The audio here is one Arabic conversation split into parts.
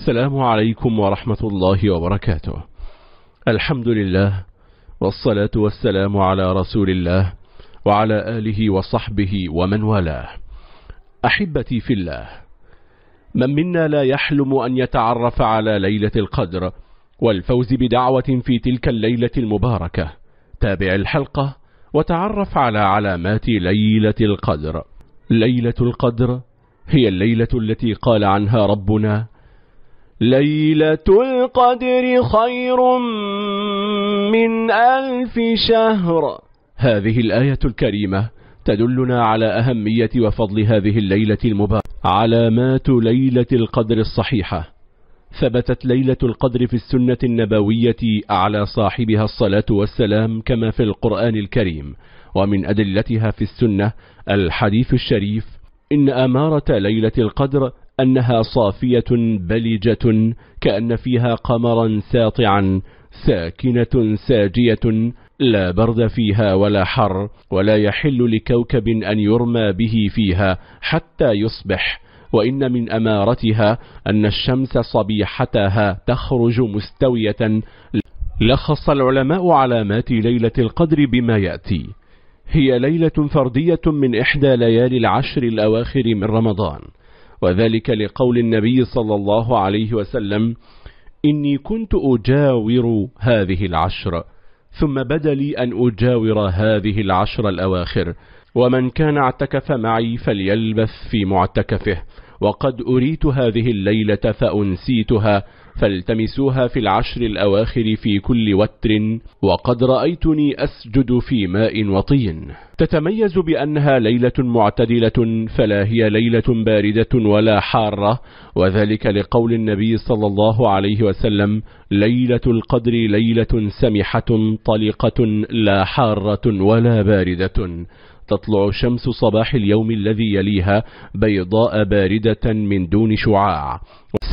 السلام عليكم ورحمة الله وبركاته الحمد لله والصلاة والسلام على رسول الله وعلى آله وصحبه ومن والاه أحبتي في الله من منا لا يحلم أن يتعرف على ليلة القدر والفوز بدعوة في تلك الليلة المباركة تابع الحلقة وتعرف على علامات ليلة القدر ليلة القدر هي الليلة التي قال عنها ربنا ليلة القدر خير من ألف شهر هذه الآية الكريمة تدلنا على أهمية وفضل هذه الليلة المباركة علامات ليلة القدر الصحيحة ثبتت ليلة القدر في السنة النبوية على صاحبها الصلاة والسلام كما في القرآن الكريم ومن أدلتها في السنة الحديث الشريف إن أمارة ليلة القدر أنها صافية بلجة كأن فيها قمرا ساطعا ساكنة ساجية لا برد فيها ولا حر ولا يحل لكوكب أن يرمى به فيها حتى يصبح وإن من أمارتها أن الشمس صبيحتها تخرج مستوية لخص العلماء علامات ليلة القدر بما يأتي هي ليلة فردية من إحدى ليالي العشر الأواخر من رمضان وذلك لقول النبي صلى الله عليه وسلم إني كنت أجاور هذه العشر ثم بدلي لي أن أجاور هذه العشر الأواخر ومن كان اعتكف معي فليلبث في معتكفه وقد أريت هذه الليلة فأنسيتها فالتمسوها في العشر الأواخر في كل وتر وقد رأيتني أسجد في ماء وطين تتميز بأنها ليلة معتدلة فلا هي ليلة باردة ولا حارة وذلك لقول النبي صلى الله عليه وسلم ليلة القدر ليلة سمحة طلقة لا حارة ولا باردة تطلع شمس صباح اليوم الذي يليها بيضاء باردة من دون شعاع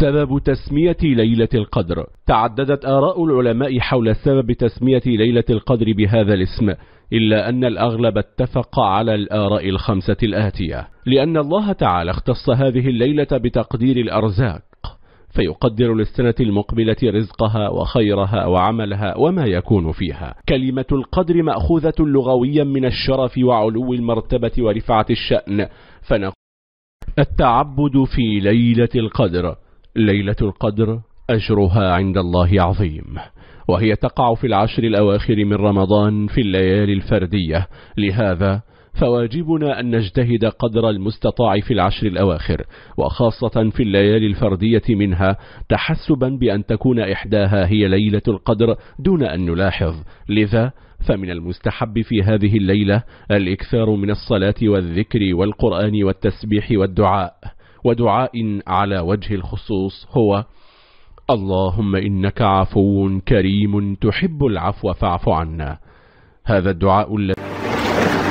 سبب تسمية ليلة القدر تعددت آراء العلماء حول سبب تسمية ليلة القدر بهذا الاسم إلا أن الأغلب اتفق على الآراء الخمسة الآتية لأن الله تعالى اختص هذه الليلة بتقدير الأرزاق فيقدر للسنة المقبلة رزقها وخيرها وعملها وما يكون فيها كلمة القدر مأخوذة لغويا من الشرف وعلو المرتبة ورفعة الشأن فنقول التعبد في ليلة القدر ليلة القدر أجرها عند الله عظيم وهي تقع في العشر الأواخر من رمضان في الليالي الفردية لهذا فواجبنا أن نجتهد قدر المستطاع في العشر الأواخر وخاصة في الليالي الفردية منها تحسبا بأن تكون إحداها هي ليلة القدر دون أن نلاحظ لذا فمن المستحب في هذه الليلة الإكثار من الصلاة والذكر والقرآن والتسبيح والدعاء ودعاء على وجه الخصوص هو اللهم إنك عفو كريم تحب العفو فاعف عنا هذا الدعاء الذي